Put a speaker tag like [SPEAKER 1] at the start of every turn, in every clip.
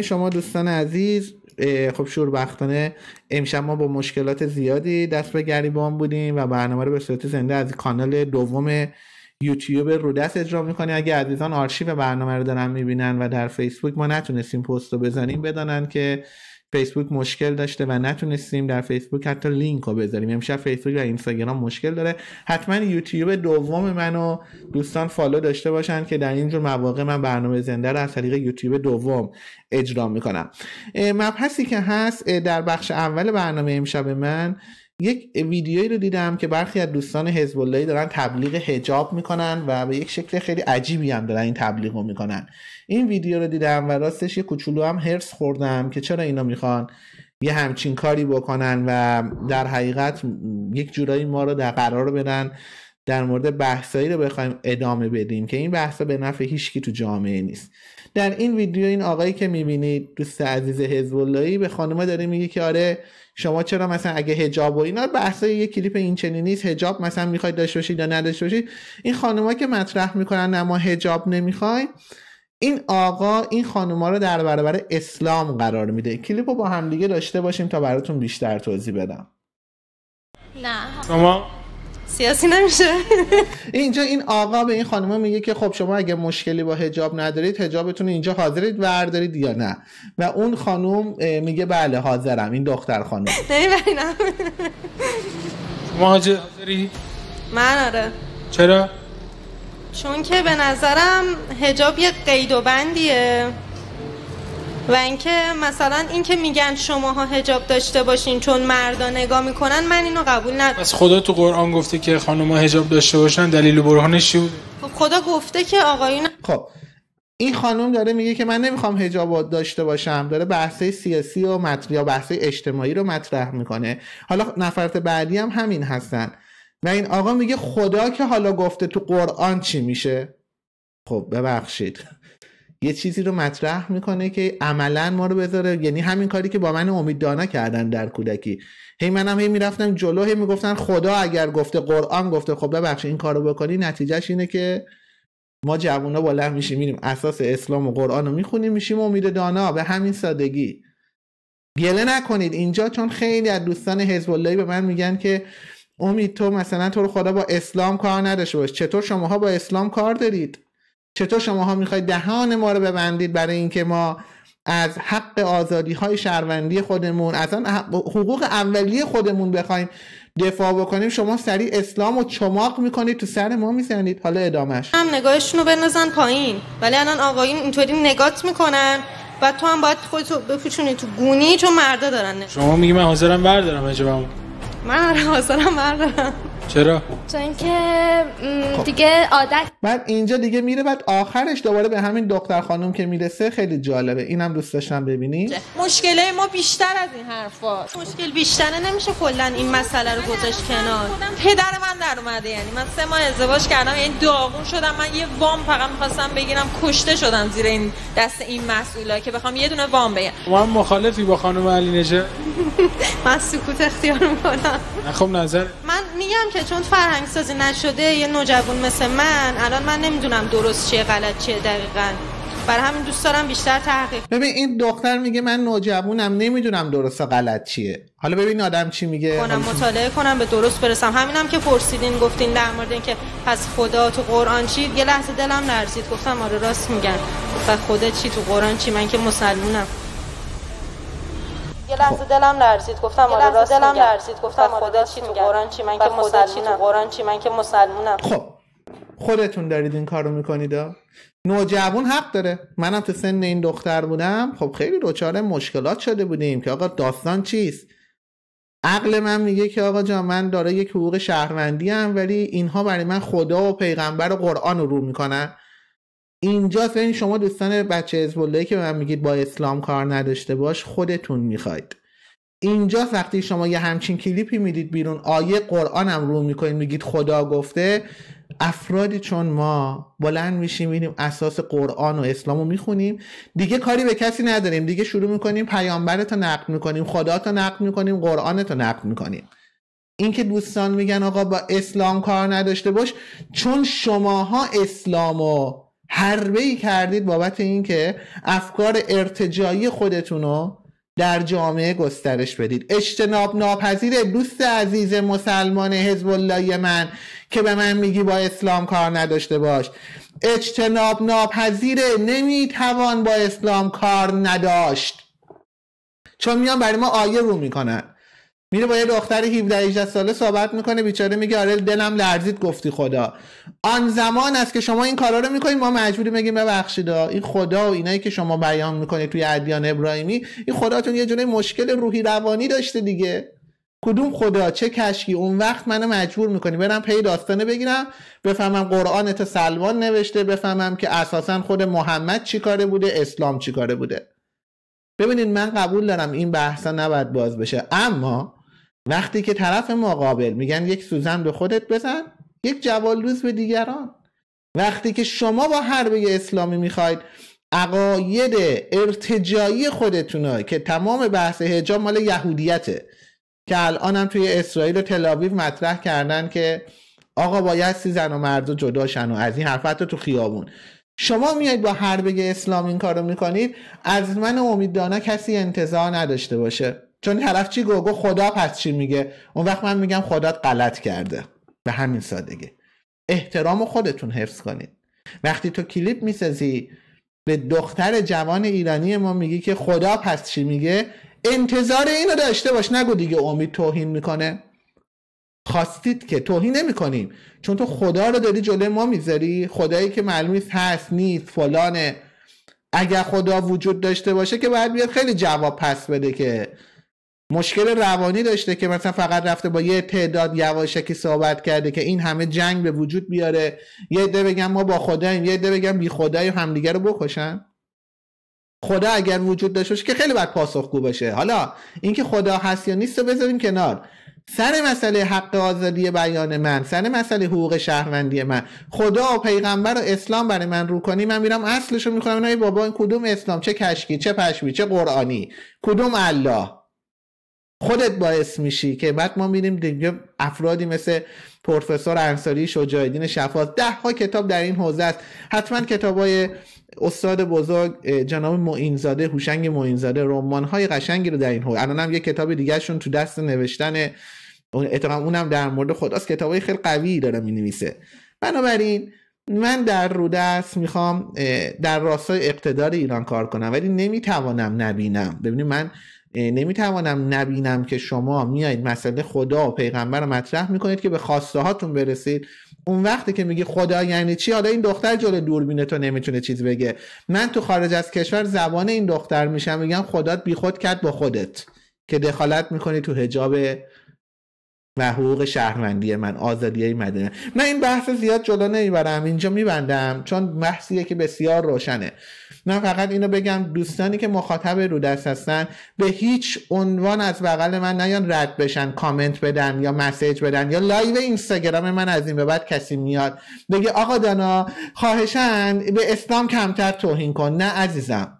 [SPEAKER 1] شما دوستان عزیز خب شوربختانه امشب ما با مشکلات زیادی دست به گریبان بودیم و برنامه رو به صورت زنده از کانال دوم یوتیوب رودست اجرا میکنیم اگه عزیزان آرشیو برنامه رو دارن میبینن و در فیسبوک ما نتونستیم پست رو بزنیم بدانن که فیسبوک مشکل داشته و نتونستیم در فیسبوک حتی لینک رو بذاریم امشب فیسبوک و اینستاگرام مشکل داره حتما یوتیوب دوم منو دوستان فالو داشته باشن که در اینجور مواقع من برنامه زنده رو از طریق یوتیوب دوم اجرا میکنم مبحثی که هست در بخش اول برنامه امشب من یک ویدیویی رو دیدم که برخی از دوستان حزب دارن تبلیغ حجاب میکنن و به یک شکل خیلی عجیبی هم دارن این تبلیغ رو میکنن این ویدیو رو دیدم و راستش یه کوچولو هم هرس خوردم که چرا اینا میخوان یه همچین کاری بکنن و در حقیقت یک جورایی ما رو در قرار بدن در مورد بحثایی رو بخوایم ادامه بدیم که این بحثا به نفع هیچکی تو جامعه نیست در این ویدیو این آقایی که میبینید دوست عزیز حزب به خانوما داره میگه که آره شما چرا مثلا اگه حجاب و اینا بحثای یه کلیپ این چنینی نیست حجاب مثلا میخواید داشته باشید یا نداشته باشید این خانوما که مطرح میکنن اما حجاب نمیخوایم این آقا این خانوما رو در برابر اسلام قرار میده کلیپ رو با همدیگه داشته باشیم تا براتون بیشتر توضیح بدم نه شما سیاسی نمیشه اینجا این آقا به این خانم میگه که خب شما اگه مشکلی با حجاب ندارید هجابتون اینجا حاضرید وردارید یا نه و اون خانم میگه بله حاضرم این دختر خانم
[SPEAKER 2] نمیبینم
[SPEAKER 1] شما حاضری من آره چرا
[SPEAKER 2] چون که به نظرم هجاب یه قید و بندیه و اینکه مثلا اینکه میگن شماها هجاب داشته باشین چون مردا نگاه میکنن
[SPEAKER 1] من اینو قبول ندارم پس
[SPEAKER 2] خدا تو قرآن گفته که ها هجاب داشته باشن دلیل و برهانش بود
[SPEAKER 1] خب خدا گفته که آقایون خب این خانم داره میگه که من نمیخوام حجاب داشته باشم داره بحثه سیاسی و مطرح یا بحثه اجتماعی رو مطرح میکنه حالا نفرت بعدی هم همین هستن و این آقا میگه خدا که حالا گفته تو قرآن چی میشه خب ببخشید یه چیزی رو مطرح میکنه که عملا ما رو بذاره یعنی همین کاری که با من امید دانا کردن در کودکی هی منم هی میرفتم جلو هی میگفتن خدا اگر گفته قرآن گفته خب ببخش این کارو بکنی نتیجهش اینه که ما جوونا بالا میشیم میریم اساس اسلام و قرآن رو میخونیم میشیم امید دانا به همین سادگی گله نکنید اینجا چون خیلی از دوستان حزب به من میگن که امید تو مثلا تو رو خدا با اسلام کار نداشته باش چطور شماها با اسلام کار دارید چطور شماها میخواید دهان ما رو ببندید برای اینکه ما از حق آزادی های شهروندی خودمون از حقوق اولیه خودمون بخوایم دفاع بکنیم شما سریع اسلام و چماق میکنید تو سر ما میزنید حالا ادامش
[SPEAKER 2] هم نگاهشون رو بنازن پایین ولی الان آقایون اینطوری نگات میکنن و تو هم باید خودتو بپوشونی تو گونی چون مردا دارن
[SPEAKER 1] شما میگی من حاضرم بردارم اجابه من آره، حاضرم بردارم چرا
[SPEAKER 2] چون که دیگه عادت
[SPEAKER 1] بعد اینجا دیگه میره بعد آخرش دوباره به همین دکتر خانم که میرسه خیلی جالبه اینم دوست داشتم ببینی
[SPEAKER 2] مشکله ما بیشتر از این حرفاست مشکل بیشتره نمیشه کلا این مسئله رو گذاشت کنار پدر من در اومده یعنی من سه ماه ازدواج کردم یعنی داغون شدم من یه وام فقط میخواستم بگیرم کشته شدم زیر این دست این مسئولا که بخوام یه دونه وام بگیرم
[SPEAKER 1] من مخالفی با خانم علی نژاد
[SPEAKER 2] من سکوت اختیار میکنم خب نظر من میگم که چون فرهنگ سازی نشده یه نوجوان مثل من الان من نمیدونم درست چیه غلط چیه دقیقا بر همین دوست دارم بیشتر تحقیق
[SPEAKER 1] ببین این دختر میگه من نوجوانم نمیدونم درست غلط چیه حالا ببین آدم چی میگه کنم مطالعه
[SPEAKER 2] کنم به درست برسم همینم که پرسیدین گفتین در مورد اینکه پس خدا تو قرآن چی یه لحظه دلم نرسید گفتم آره راست میگن و خدا چی تو قرآن چی من که مسلمونم لحظه خب. دلم لرزید گفتم آره راست دلم لرزید گفتم آره، خدا چی تو قرآن چی من که مسلمونم قرآن چی من که خب
[SPEAKER 1] خودتون دارید این کارو میکنید نوجوان حق داره منم تو سن این دختر بودم خب خیلی دچار مشکلات شده بودیم که آقا داستان چیست عقل من میگه که آقا جان من داره یک حقوق شهروندی هم ولی اینها برای من خدا و پیغمبر و قرآن رو رو میکنن اینجا این شما دوستان بچه حزب که به من میگید با اسلام کار نداشته باش خودتون میخواید اینجا وقتی شما یه همچین کلیپی میدید بیرون آیه قرآن هم رو میکنید میگید خدا گفته افرادی چون ما بلند میشیم میریم اساس قرآن و اسلام رو میخونیم دیگه کاری به کسی نداریم دیگه شروع میکنیم پیامبر رو نقد میکنیم خدا رو نقد میکنیم قرآن رو نقد میکنیم این دوستان میگن آقا با اسلام کار نداشته باش چون شماها اسلام و حربه ای کردید بابت اینکه افکار ارتجایی خودتون رو در جامعه گسترش بدید اجتناب ناپذیر دوست عزیز مسلمان حزب من که به من میگی با اسلام کار نداشته باش اجتناب ناپذیر نمیتوان با اسلام کار نداشت چون میان برای ما آیه رو میکنن میره با یه دختر 17 18 ساله صحبت میکنه بیچاره میگه آره دلم لرزید گفتی خدا آن زمان است که شما این کارا رو میکنید ما مجبوری میگیم ببخشید این خدا و اینایی که شما بیان میکنید توی ادیان ابراهیمی این خداتون یه جوری مشکل روحی روانی داشته دیگه کدوم خدا چه کشکی اون وقت منو مجبور میکنی برم پی داستانه بگیرم بفهمم قرآن تا سلمان نوشته بفهمم که اساسا خود محمد چیکاره بوده اسلام چیکاره بوده ببینید من قبول دارم این بحثا نباید باز بشه اما وقتی که طرف مقابل میگن یک سوزن به خودت بزن یک روز به دیگران وقتی که شما با حربه اسلامی میخواید عقاید ارتجایی خودتونه که تمام بحث حجاب مال یهودیته که الان هم توی اسرائیل و تلاویو مطرح کردن که آقا باید سی زن و مرد جدا جداشن و از این حرفت تو خیابون شما میاید با حربه اسلام این کارو میکنید از من امیدانه کسی انتظار نداشته باشه چون طرف چی گو خدا پس چی میگه اون وقت من میگم خدات غلط کرده به همین سادگی احترام خودتون حفظ کنید وقتی تو کلیپ میسازی به دختر جوان ایرانی ما میگی که خدا پس چی میگه انتظار اینو داشته باش نگو دیگه امید توهین میکنه خواستید که توهین نمیکنیم چون تو خدا رو داری جلوی ما میذاری خدایی که معلوم نیست هست نیست فلانه اگر خدا وجود داشته باشه که باید بیاد خیلی جواب پس بده که مشکل روانی داشته که مثلا فقط رفته با یه تعداد یواشکی صحبت کرده که این همه جنگ به وجود بیاره یه عده بگم ما با خداییم یه عده بگم بی خدایی همدیگه رو بکشن خدا اگر وجود داشته که خیلی باید پاسخگو باشه حالا اینکه خدا هست یا نیست رو بذاریم کنار سر مسئله حق آزادی بیان من سر مسئله حقوق شهروندی من خدا و پیغمبر و اسلام برای من رو کنی من میرم اصلش رو میخوام نه بابا این کدوم اسلام چه کشکی چه پشمی چه قرآنی کدوم الله خودت باعث میشی که بعد ما میریم دیگه افرادی مثل پروفسور انصاری شجایدین شفاز ده ها کتاب در این حوزه است حتما کتاب های استاد بزرگ جناب معینزاده هوشنگ معینزاده رمان های قشنگی رو در این حوزه الانم یه کتاب دیگه شون تو دست نوشتن اون اونم در مورد خداست کتاب های خیلی قوی داره می نویسه بنابراین من در رودست میخوام در راستای اقتدار ایران کار کنم ولی نمیتوانم نبینم ببینید من نمیتوانم نبینم که شما میایید مسئله خدا و پیغمبر رو مطرح میکنید که به خواسته هاتون برسید اون وقتی که میگی خدا یعنی چی حالا این دختر جلو دوربین تو نمیتونه چیز بگه من تو خارج از کشور زبان این دختر میشم میگم خدات بیخود کرد با خودت که دخالت میکنی تو حجاب و حقوق شهروندی من آزادی مدنه من این بحث زیاد جلو نمیبرم اینجا میبندم چون بحثیه که بسیار روشنه نه فقط اینو بگم دوستانی که مخاطب رو دست هستن به هیچ عنوان از بغل من نیان رد بشن کامنت بدن یا مسیج بدن یا لایو اینستاگرام من از این به بعد کسی میاد بگه آقا دانا خواهشن به اسلام کمتر توهین کن نه عزیزم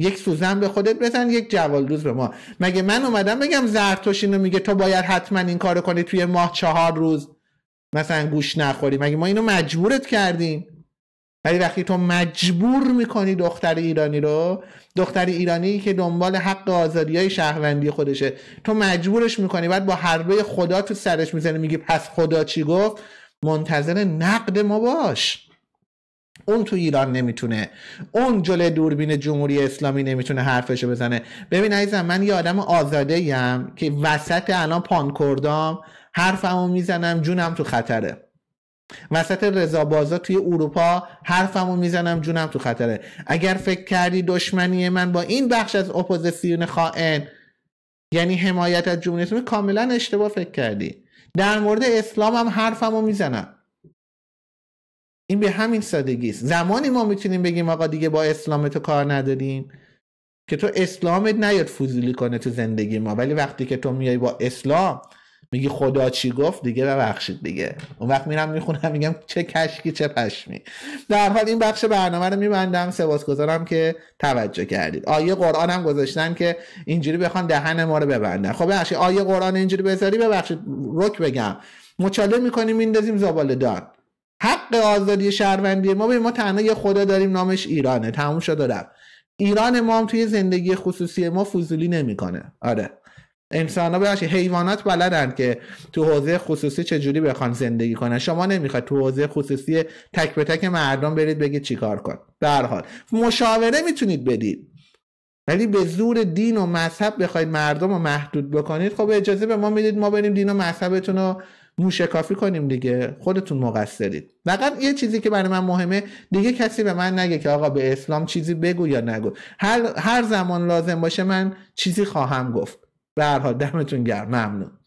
[SPEAKER 1] یک سوزن به خودت بزن یک روز به ما مگه من اومدم بگم زرتوش اینو میگه تو باید حتما این کارو کنی توی ماه چهار روز مثلا گوش نخوری مگه ما اینو مجبورت کردیم ولی وقتی تو مجبور میکنی دختر ایرانی رو دختر ایرانی که دنبال حق آزادی های شهروندی خودشه تو مجبورش میکنی بعد با حربه خدا تو سرش میزنه میگی پس خدا چی گفت منتظر نقد ما باش اون تو ایران نمیتونه اون جلوی دوربین جمهوری اسلامی نمیتونه حرفشو بزنه ببین عزیزم من یه آدم آزاده که وسط الان پانکردام حرفمو میزنم جونم تو خطره وسط رضا بازا توی اروپا حرفمو میزنم جونم تو خطره اگر فکر کردی دشمنی من با این بخش از اپوزیسیون خائن یعنی حمایت از جمهوری اسلامی کاملا اشتباه فکر کردی در مورد اسلام هم حرفمو میزنم این به همین سادگی است زمانی ما میتونیم بگیم آقا دیگه با اسلام تو کار نداریم که تو اسلامت نیاد فضولی کنه تو زندگی ما ولی وقتی که تو میای با اسلام میگی خدا چی گفت دیگه ببخشید دیگه اون وقت میرم میخونم میگم چه کشکی چه پشمی در حال این بخش برنامه رو میبندم سپاسگزارم که توجه کردید آیه قرآن هم گذاشتن که اینجوری بخوان دهن ما رو ببندن خب ببخشید آیه قرآن اینجوری بذاری ببخشید رک بگم مچاله میکنیم میندازیم زبالدان حق آزادی شهروندی ما به ما تنها یه خدا داریم نامش ایرانه تموم شد ایران ما توی زندگی خصوصی ما فضولی نمیکنه آره انسان ها حیوانات بلدن که تو حوزه خصوصی چجوری بخوان زندگی کنن شما نمیخواد تو حوزه خصوصی تک به تک مردم برید بگید چیکار کن در حال مشاوره میتونید بدید ولی به زور دین و مذهب بخواید مردم رو محدود بکنید خب اجازه به ما میدید ما بریم دین و مذهبتون رو موشکافی کنیم دیگه خودتون مقصرید فقط یه چیزی که برای من مهمه دیگه کسی به من نگه که آقا به اسلام چیزی بگو یا نگو هر, هر زمان لازم باشه من چیزی خواهم گفت به هر حال دمتون گرم ممنون